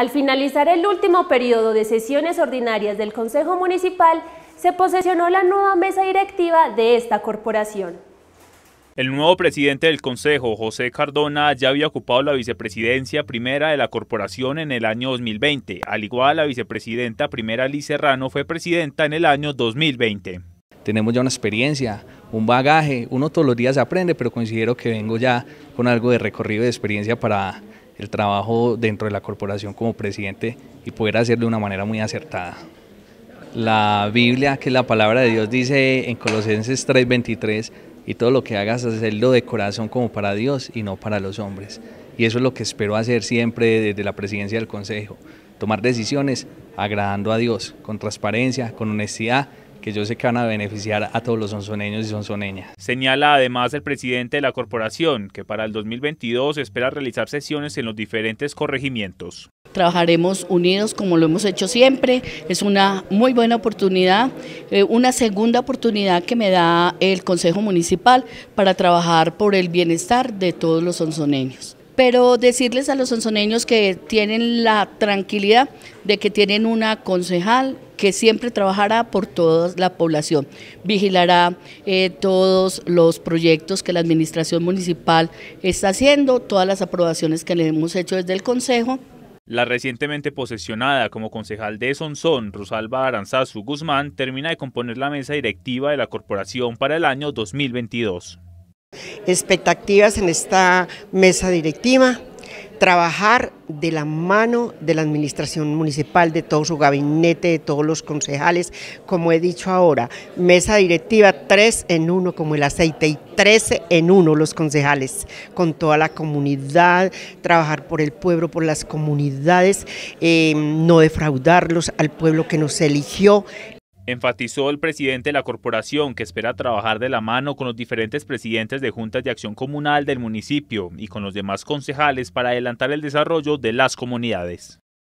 Al finalizar el último periodo de sesiones ordinarias del Consejo Municipal, se posesionó la nueva mesa directiva de esta corporación. El nuevo presidente del Consejo, José Cardona, ya había ocupado la vicepresidencia primera de la corporación en el año 2020, al igual la vicepresidenta primera Liz Serrano fue presidenta en el año 2020 tenemos ya una experiencia, un bagaje, uno todos los días aprende, pero considero que vengo ya con algo de recorrido de experiencia para el trabajo dentro de la corporación como presidente y poder hacerlo de una manera muy acertada. La Biblia, que es la palabra de Dios, dice en Colosenses 3:23, y todo lo que hagas hacerlo de corazón como para Dios y no para los hombres. Y eso es lo que espero hacer siempre desde la presidencia del Consejo, tomar decisiones agradando a Dios, con transparencia, con honestidad que yo sé que van a beneficiar a todos los sonzoneños y sonzoneñas. Señala además el presidente de la corporación que para el 2022 espera realizar sesiones en los diferentes corregimientos. Trabajaremos unidos como lo hemos hecho siempre, es una muy buena oportunidad, eh, una segunda oportunidad que me da el Consejo Municipal para trabajar por el bienestar de todos los sonzoneños pero decirles a los sonsoneños que tienen la tranquilidad de que tienen una concejal que siempre trabajará por toda la población, vigilará eh, todos los proyectos que la administración municipal está haciendo, todas las aprobaciones que le hemos hecho desde el Consejo. La recientemente posesionada como concejal de Sonsón, Rosalba Aranzazu Guzmán, termina de componer la mesa directiva de la corporación para el año 2022 expectativas en esta mesa directiva, trabajar de la mano de la administración municipal, de todo su gabinete, de todos los concejales, como he dicho ahora, mesa directiva tres en uno como el aceite y 13 en uno los concejales, con toda la comunidad, trabajar por el pueblo, por las comunidades, eh, no defraudarlos al pueblo que nos eligió Enfatizó el presidente de la corporación que espera trabajar de la mano con los diferentes presidentes de juntas de acción comunal del municipio y con los demás concejales para adelantar el desarrollo de las comunidades.